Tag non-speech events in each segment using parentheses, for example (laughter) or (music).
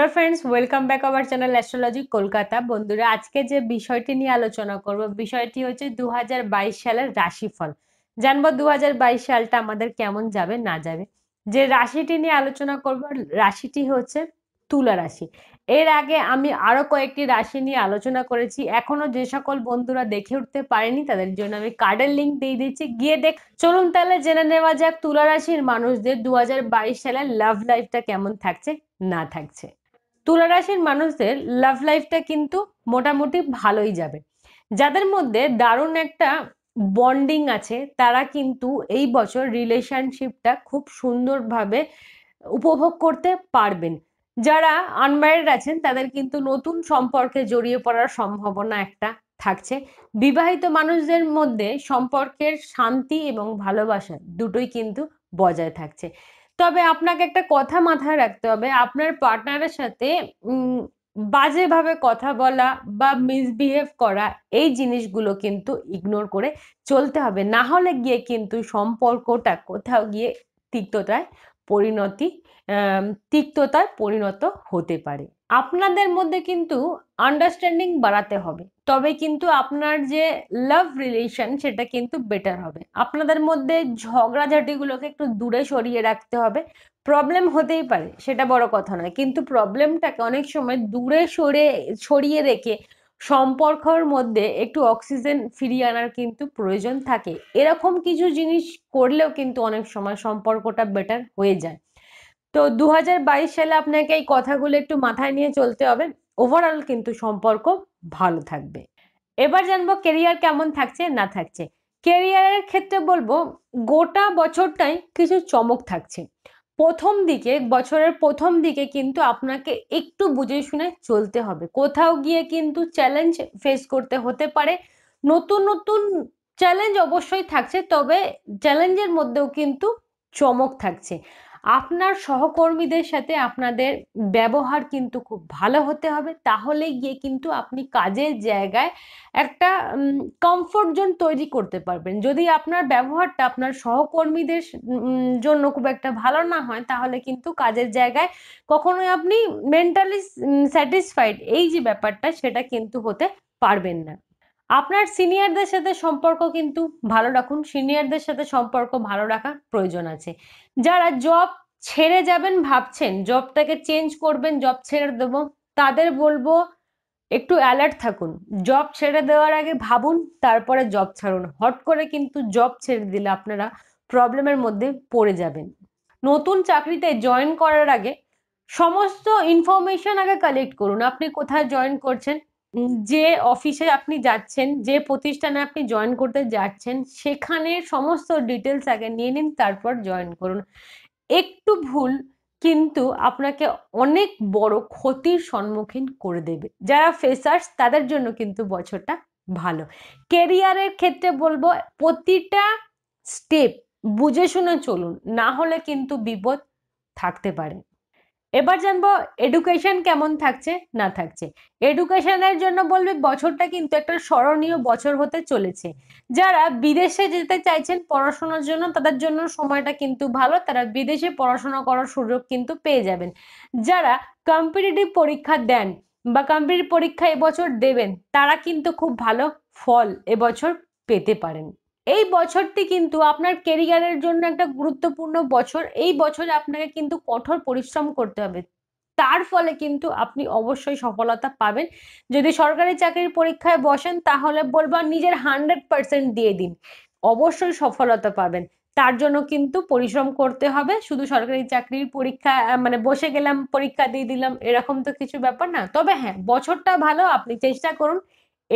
hello friends welcome back our channel astrology Kolkata বন্ধুরা আজকে যে বিষয়টি নিয়ে আলোচনা করব বিষয়টি হচ্ছে দু সালের রাশিফল জানবো দু সালটা আমাদের কেমন যাবে না যাবে যে রাশিটি নিয়ে আলোচনা করব রাশিটি হচ্ছে তুলা রাশি এর আগে আমি আরও কয়েকটি রাশি নিয়ে আলোচনা করেছি এখনও যে সকল বন্ধুরা দেখে উঠতে পারেনি তাদের জন্য আমি কার্ডের লিঙ্ক দিয়ে দিচ্ছি গিয়ে দেখ চলুন তাহলে জেনে নেওয়া যাক তুলা রাশির মানুষদের দু সালের লাভ লাইফটা কেমন থাকছে না থাকছে তুলারাশির মানুষদের লাভ লাইফটা কিন্তু মোটামুটি ভালোই যাবে যাদের মধ্যে দারুণ একটা বন্ডিং আছে তারা কিন্তু এই বছর রিলেশনশিপটা খুব সুন্দরভাবে উপভোগ করতে পারবেন যারা আনম্যারিড আছেন তাদের কিন্তু নতুন সম্পর্কে জড়িয়ে পড়ার সম্ভাবনা একটা থাকছে বিবাহিত মানুষদের মধ্যে সম্পর্কের শান্তি এবং ভালোবাসা দুটোই কিন্তু বজায় থাকছে তবে আপনাকে একটা কথা মাথায় রাখতে হবে আপনার পার্টনারের সাথে বাজেভাবে কথা বলা বা মিসবিহেভ করা এই জিনিসগুলো কিন্তু ইগনোর করে চলতে হবে না হলে গিয়ে কিন্তু সম্পর্কটা কোথাও গিয়ে তিক্ততায় পরিণতি তিক্ততায় পরিণত হতে পারে আপনাদের মধ্যে কিন্তু আন্ডারস্ট্যান্ডিং বাড়াতে হবে তবে কিন্তু আপনার যে লাভ রিলেশন সেটা কিন্তু বেটার হবে আপনাদের মধ্যে ঝগড়াঝাটিগুলোকে একটু দূরে সরিয়ে রাখতে হবে প্রবলেম হতেই পারে সেটা বড় কথা নয় কিন্তু প্রবলেমটাকে অনেক সময় দূরে সরে সরিয়ে রেখে সম্পর্কর মধ্যে একটু অক্সিজেন ফিরিয়ে আনার কিন্তু প্রয়োজন থাকে এরকম কিছু জিনিস করলেও কিন্তু অনেক সময় সম্পর্কটা বেটার হয়ে যায় তো দু সালে আপনাকে এই কথাগুলো একটু মাথায় নিয়ে চলতে হবে ওভারঅল কিন্তু সম্পর্ক ভালো থাকবে এবার জানবো কেরিয়ার কেমন থাকছে না থাকছে কেরিয়ারের ক্ষেত্রে বলবো গোটা বছরটাই কিছু চমক থাকছে প্রথম দিকে বছরের প্রথম দিকে কিন্তু আপনাকে একটু বুঝে শুনে চলতে হবে কোথাও গিয়ে কিন্তু চ্যালেঞ্জ ফেস করতে হতে পারে নতুন নতুন চ্যালেঞ্জ অবশ্যই থাকছে তবে চ্যালেঞ্জের মধ্যেও কিন্তু চমক থাকছে আপনার সহকর্মীদের সাথে আপনাদের ব্যবহার কিন্তু খুব ভালো হতে হবে তাহলে গিয়ে কিন্তু আপনি কাজের জায়গায় একটা কমফোর্ট জোন তৈরি করতে পারবেন যদি আপনার ব্যবহারটা আপনার সহকর্মীদের জন্য খুব একটা ভালো না হয় তাহলে কিন্তু কাজের জায়গায় কখনোই আপনি মেন্টালি স্যাটিসফাইড এই যে ব্যাপারটা সেটা কিন্তু হতে পারবেন না আপনার সিনিয়রদের সাথে সম্পর্ক কিন্তু ভালো রাখুন সিনিয়রদের সাথে সম্পর্ক ভালো রাখার প্রয়োজন আছে যারা জব ছেড়ে যাবেন ভাবছেন জবটাকে চেঞ্জ করবেন জব ছেড়ে দেবো তাদের বলবো একটু অ্যালার্ট থাকুন জব ছেড়ে দেওয়ার আগে ভাবুন তারপরে জব ছাড়ুন হট করে কিন্তু জব ছেড়ে দিলে আপনারা প্রবলেমের মধ্যে পড়ে যাবেন নতুন চাকরিতে জয়েন করার আগে সমস্ত ইনফরমেশন আগে কালেক্ট করুন আপনি কোথায় জয়েন করছেন যে অফিসে আপনি যাচ্ছেন যে প্রতিষ্ঠানে আপনি জয়েন করতে যাচ্ছেন সেখানে সমস্ত ডিটেলস আগে নিয়ে নিন তারপর জয়েন করুন একটু ভুল কিন্তু আপনাকে অনেক বড় ক্ষতির সম্মুখীন করে দেবে যারা ফেসার্স তাদের জন্য কিন্তু বছরটা ভালো কেরিয়ারের ক্ষেত্রে বলবো প্রতিটা স্টেপ বুঝে শুনে চলুন না হলে কিন্তু বিপদ থাকতে পারে এবার জানবো এডুকেশন কেমন থাকছে না থাকছে এডুকেশনের জন্য বলবে বছরটা কিন্তু একটা স্মরণীয় বছর হতে চলেছে যারা বিদেশে যেতে চাইছেন পড়াশোনার জন্য তাদের জন্য সময়টা কিন্তু ভালো তারা বিদেশে পড়াশোনা করার সুযোগ কিন্তু পেয়ে যাবেন যারা কম্পিটিটিভ পরীক্ষা দেন বা কম্পিটিভ পরীক্ষা এবছর দেবেন তারা কিন্তু খুব ভালো ফল এবছর পেতে পারেন এই বছরটি কিন্তু আপনার কেরিয়ারের জন্য একটা গুরুত্বপূর্ণ বছর এই বছরে আপনাকে কিন্তু কঠোর পরিশ্রম করতে হবে তার ফলে কিন্তু আপনি অবশ্যই সফলতা পাবেন যদি সরকারি চাকরির পরীক্ষায় বসেন তাহলে বলবো নিজের হান্ড্রেড পার্সেন্ট দিয়ে দিন অবশ্যই সফলতা পাবেন তার জন্য কিন্তু পরিশ্রম করতে হবে শুধু সরকারি চাকরির পরীক্ষা মানে বসে গেলাম পরীক্ষা দিয়ে দিলাম এরকম তো কিছু ব্যাপার না তবে হ্যাঁ বছরটা ভালো আপনি চেষ্টা করুন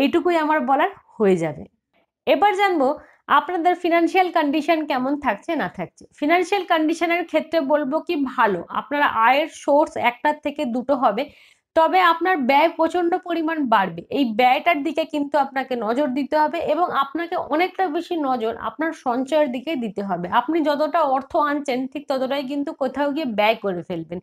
এইটুকুই আমার বলার হয়ে যাবে এবার জানবো আপনাদের ফিনান্সিয়াল কন্ডিশন কেমন থাকছে না থাকছে ফিনান্সিয়াল কন্ডিশনের ক্ষেত্রে বলবো কি ভালো আপনার আয়ের সোর্স একটার থেকে দুটো হবে তবে আপনার ব্যয় প্রচণ্ড পরিমাণ বাড়বে এই ব্যয়টার দিকে কিন্তু আপনাকে নজর দিতে হবে এবং আপনাকে অনেকটা বেশি নজর আপনার সঞ্চয়ের দিকে দিতে হবে আপনি যতটা অর্থ আনছেন ঠিক ততটাই কিন্তু কোথাও গিয়ে ব্যয় করে ফেলবেন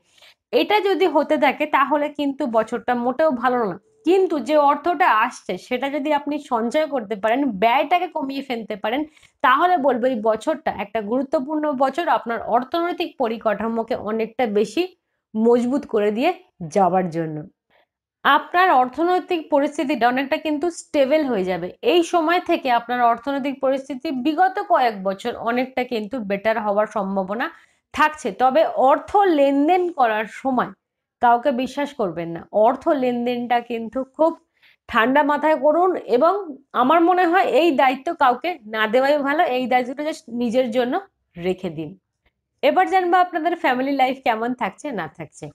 এটা যদি হতে থাকে তাহলে কিন্তু বছরটা মোটেও ভালো না কিন্তু যে অর্থটা আসছে সেটা যদি আপনি সঞ্চয় করতে পারেন ব্যয়টাকে কমিয়ে ফেলতে পারেন তাহলে বলবো এই বছরটা একটা গুরুত্বপূর্ণ বছর আপনার অর্থনৈতিক পরিকাঠামোকে অনেকটা বেশি মজবুত করে দিয়ে যাওয়ার জন্য আপনার অর্থনৈতিক পরিস্থিতিটা অনেকটা কিন্তু স্টেবেল হয়ে যাবে এই সময় থেকে আপনার অর্থনৈতিক পরিস্থিতি বিগত কয়েক বছর অনেকটা কিন্তু বেটার হওয়ার সম্ভাবনা থাকছে তবে অর্থ লেনদেন করার সময় কাউকে বিশ্বাস করবেন না অর্থ লেনদেনটা কিন্তু খুব ঠান্ডা মাথায় করুন এবং আমার মনে হয় এই দায়িত্ব কাউকে না দেওয়াই ভালো এই দায়িত্বটা জাস্ট নিজের জন্য রেখে দিন এবার জানবো আপনাদের ফ্যামিলি লাইফ কেমন থাকছে না থাকছে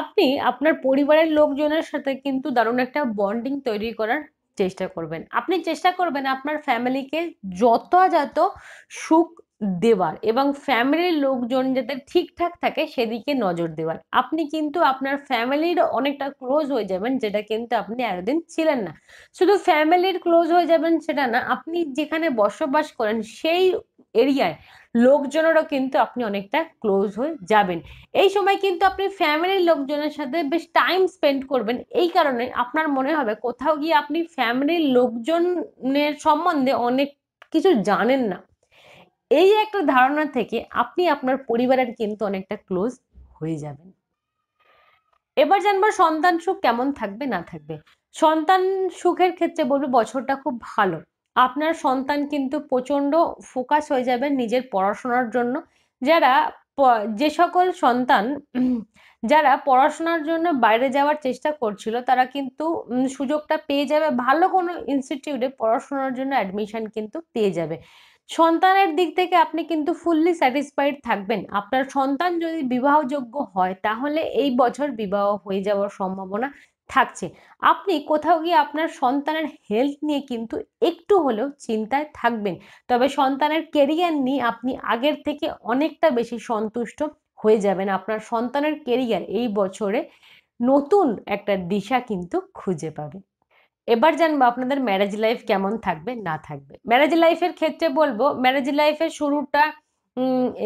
আপনি আপনার পরিবারের লোকজনের সাথে কিন্তু দারুণ একটা বন্ডিং তৈরি করার চেষ্টা করবেন আপনি চেষ্টা করবেন আপনার ফ্যামিলিকে যত সুখ দেওয়ার এবং ফ্যামিলির লোকজন যাতে ঠিকঠাক থাকে সেদিকে নজর দেওয়ার আপনি কিন্তু আপনার ফ্যামিলির অনেকটা ক্লোজ হয়ে যাবেন যেটা কিন্তু আপনি এতদিন ছিলেন না শুধু ফ্যামিলির ক্লোজ হয়ে যাবেন সেটা না আপনি যেখানে বসবাস করেন সেই এরিয়ায় লোকজনেরও কিন্তু আপনি অনেকটা ক্লোজ হয়ে যাবেন এই সময় কিন্তু আপনি ফ্যামিলির লোকজনের সাথে বেশ টাইম স্পেন্ড করবেন এই কারণে আপনার মনে হবে কোথাও গিয়ে আপনি ফ্যামিলির লোকজনের সম্বন্ধে অনেক কিছু জানেন না এই একটা ধারণা থেকে আপনি আপনার পরিবারের কিন্তু অনেকটা ক্লোজ হয়ে যাবেন এবার জানবার সন্তান সুখ কেমন থাকবে না থাকবে সন্তান সুখের ক্ষেত্রে বলবো বছরটা খুব ভালো আপনার সন্তান কিন্তু প্রচণ্ড ফোকাস হয়ে যাবে নিজের পড়াশোনার জন্য যারা যে সকল সন্তান (clears throat) যারা পড়াশোনার জন্য বাইরে যাওয়ার চেষ্টা করছিল তারা কিন্তু সুযোগটা পেয়ে যাবে ভালো কোনো ইনস্টিটিউটে পড়াশোনার জন্য অ্যাডমিশন কিন্তু পেয়ে যাবে সন্তানের দিক থেকে আপনি কিন্তু ফুললি স্যাটিসফাইড থাকবেন আপনার সন্তান যদি বিবাহযোগ্য হয় তাহলে এই বছর বিবাহ হয়ে যাওয়ার সম্ভাবনা থাকছে আপনি কোথাও গিয়ে আপনার সন্তানের হেলথ নিয়ে কিন্তু একটু হলেও চিন্তায় থাকবেন তবে সন্তানের কেরিয়ার নিয়ে আপনি আগের থেকে অনেকটা বেশি সন্তুষ্ট হয়ে যাবেন আপনার সন্তানের কেরিয়ার এই বছরে নতুন একটা দিশা কিন্তু খুঁজে পাবে এবার জানবো আপনাদের ম্যারেজ লাইফ কেমন থাকবে না থাকবে ম্যারেজ লাইফের ক্ষেত্রে বলবো ম্যারেজ লাইফের শুরুটা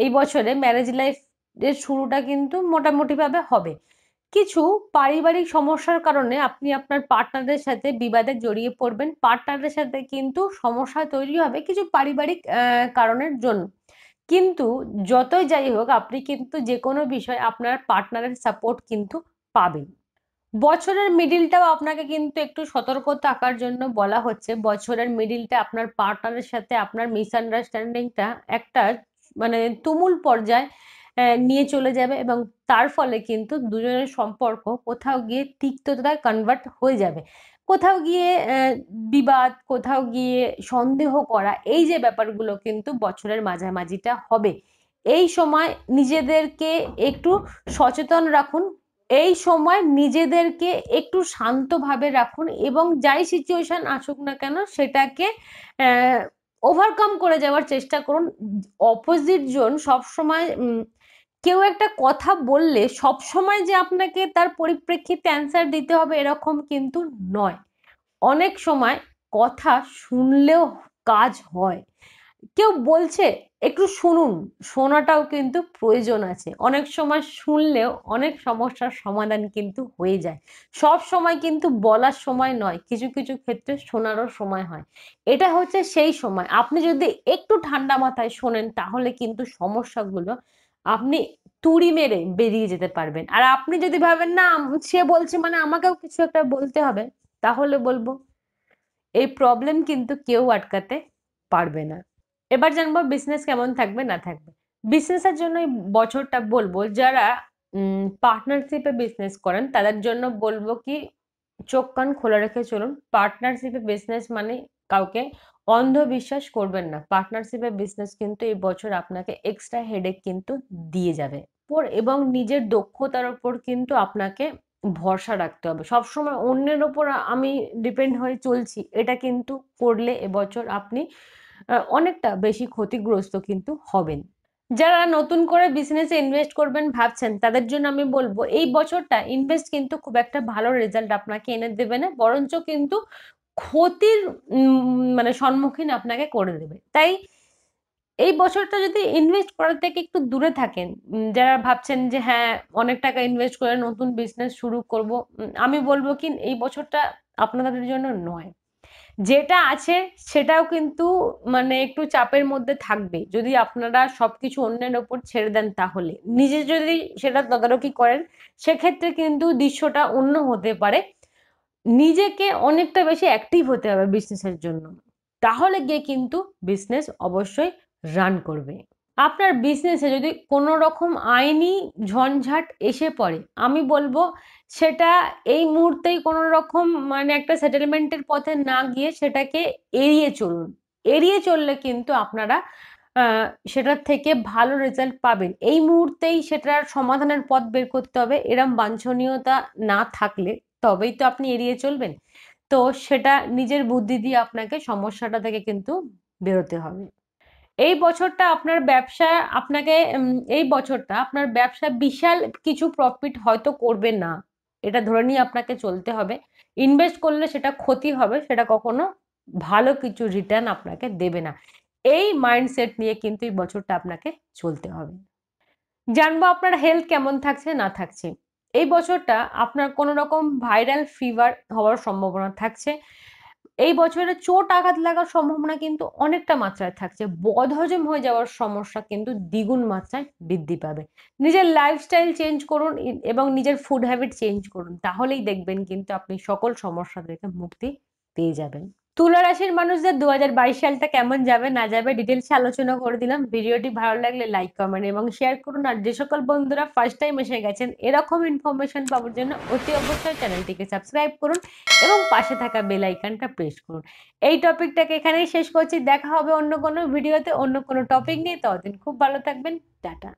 এই বছরে ম্যারেজ লাইফের শুরুটা কিন্তু মোটামুটিভাবে হবে কিছু পারিবারিক সমস্যার কারণে আপনি আপনার পার্টনারদের সাথে বিবাদে জড়িয়ে পড়বেন পার্টনারদের সাথে কিন্তু সমস্যা তৈরি হবে কিছু পারিবারিক কারণের জন্য কিন্তু যতই যাই হোক আপনি কিন্তু যে কোনো বিষয়ে আপনার পার্টনারের সাপোর্ট কিন্তু পাবেন বছরের মিডিলটাও আপনাকে কিন্তু একটু সতর্ক থাকার জন্য বলা হচ্ছে বছরের মিডিলটা আপনার পার্টনারের সাথে আপনার মিসআন্ডারস্ট্যান্ডিংটা একটা মানে তুমুল পর্যায়ে নিয়ে চলে যাবে এবং তার ফলে কিন্তু দুজনের সম্পর্ক কোথাও গিয়ে তিক্ততায় কনভার্ট হয়ে যাবে কোথাও গিয়ে বিবাদ কোথাও গিয়ে সন্দেহ করা এই যে ব্যাপারগুলো কিন্তু বছরের মাঝামাঝিটা হবে এই সময় নিজেদেরকে একটু সচেতন রাখুন এই সময় নিজেদেরকে একটু শান্তভাবে রাখুন এবং যাই সিচুয়েশান আসুক না কেন সেটাকে ওভারকাম করে যাওয়ার চেষ্টা করুন অপোজিট জোন সবসময় কেউ একটা কথা বললে সবসময় যে আপনাকে তার পরিপ্রেক্ষিতে অ্যান্সার দিতে হবে এরকম কিন্তু নয় অনেক সময় কথা শুনলেও কাজ হয় কেউ বলছে একটু শুনুন শোনাটাও কিন্তু প্রয়োজন আছে অনেক সময় শুনলেও অনেক সমস্যার সমাধান কিন্তু হয়ে যায় সব সময় কিন্তু বলার সময় নয় কিছু কিছু ক্ষেত্রে শোনারও সময় হয় এটা হচ্ছে সেই সময় আপনি যদি একটু ঠান্ডা মাথায় শোনেন তাহলে কিন্তু সমস্যাগুলো আপনি তুড়ি মেরে বেরিয়ে যেতে পারবেন আর আপনি যদি ভাবেন না সে বলছে মানে আমাকেও কিছু একটা বলতে হবে তাহলে বলবো এই প্রবলেম কিন্তু কেউ আটকাতে পারবে না এবার জানবো বিজনেস কেমন থাকবে না থাকবে বিজনেসের জন্য এই বছরটা বলবো যারা পার্টনারশিপে বিজনেস করেন তাদের জন্য বলবো কি চোখ কান খোলা রেখে চলুন পার্টনারশিপে বিজনেস মানে কাউকে অন্ধবিশ্বাস করবেন না পার্টনারশিপে বিজনেস কিন্তু এই বছর আপনাকে এক্সট্রা হেডেক কিন্তু দিয়ে যাবে এবং নিজের দক্ষতার ওপর কিন্তু আপনাকে ভরসা রাখতে হবে সবসময় অন্যের ওপর আমি ডিপেন্ড হয়ে চলছি এটা কিন্তু করলে এবছর আপনি অনেকটা বেশি ক্ষতিগ্রস্ত কিন্তু হবেন যারা নতুন করে বিজনেসে ইনভেস্ট করবেন ভাবছেন তাদের জন্য আমি বলবো এই বছরটা ইনভেস্ট কিন্তু খুব একটা ভালো রেজাল্ট আপনাকে এনে দেবে না বরঞ্চ কিন্তু ক্ষতির মানে সম্মুখীন আপনাকে করে দেবে তাই এই বছরটা যদি ইনভেস্ট করার থেকে একটু দূরে থাকেন যারা ভাবছেন যে হ্যাঁ অনেক টাকা ইনভেস্ট করে নতুন বিজনেস শুরু করব আমি বলবো কি এই বছরটা আপনাদের জন্য নয় যেটা আছে সেটাও কিন্তু মানে একটু চাপের মধ্যে থাকবে যদি আপনারা সব কিছু অন্যের ওপর ছেড়ে দেন তাহলে নিজে যদি সেটা তদারকি করেন সেক্ষেত্রে কিন্তু দৃশ্যটা অন্য হতে পারে নিজেকে অনেকটা বেশি অ্যাক্টিভ হতে হবে বিজনেসের জন্য তাহলে গিয়ে কিন্তু বিজনেস অবশ্যই রান করবে আপনার বিজনেসে যদি কোনো রকম আইনি ঝঞ্ঝাট এসে পড়ে আমি বলবো সেটা এই মুহূর্তেই কোনো রকম মানে একটা সেটেলমেন্টের পথে না গিয়ে সেটাকে এড়িয়ে চলুন এড়িয়ে চললে কিন্তু আপনারা সেটার থেকে ভালো রেজাল্ট পাবেন এই মুহূর্তেই সেটার সমাধানের পথ বের করতে হবে এরম বাঞ্ছনীয়তা না থাকলে তবেই তো আপনি এড়িয়ে চলবেন তো সেটা নিজের বুদ্ধি দিয়ে আপনাকে সমস্যাটা থেকে কিন্তু বেরোতে হবে এই বছরটা আপনার ব্যবসা আপনাকে এই বছরটা আপনার ব্যবসা বিশাল কিছু প্রফিট হয়তো করবে না এটা ধরে নিয়ে আপনাকে চলতে হবে ইনভেস্ট করলে সেটা ক্ষতি হবে সেটা কখনো ভালো কিছু রিটার্ন আপনাকে দেবে না এই মাইন্ডসেট নিয়ে কিন্তু এই বছরটা আপনাকে চলতে হবে জানবো আপনার হেলথ কেমন থাকছে না থাকছে এই বছরটা আপনার কোনো রকম ভাইরাল ফিভার হওয়ার সম্ভাবনা থাকছে এই বছরে চোট আঘাত লাগার সম্ভাবনা কিন্তু অনেকটা মাত্রায় থাকছে বদহজম হয়ে যাওয়ার সমস্যা কিন্তু দ্বিগুণ মাত্রায় বৃদ্ধি পাবে নিজের লাইফস্টাইল চেঞ্জ করুন এবং নিজের ফুড হ্যাবিট চেঞ্জ করুন তাহলেই দেখবেন কিন্তু আপনি সকল সমস্যা থেকে মুক্তি পেয়ে যাবেন তুলা রাশির মানুষদের দু সালটা কেমন যাবে না যাবে ডিটেলসে আলোচনা করে দিলাম ভিডিওটি ভালো লাগলে লাইক কমেন্ট এবং শেয়ার করুন আর যে সকল বন্ধুরা ফার্স্ট টাইম এসে গেছেন এরকম ইনফরমেশন পাওয়ার জন্য অতি অবশ্যই চ্যানেলটিকে সাবস্ক্রাইব করুন এবং পাশে থাকা বেল আইকনটা প্রেস করুন এই টপিকটাকে এখানেই শেষ করছি দেখা হবে অন্য কোনো ভিডিওতে অন্য কোনো টপিক নিয়ে ততদিন খুব ভালো থাকবেন টাটা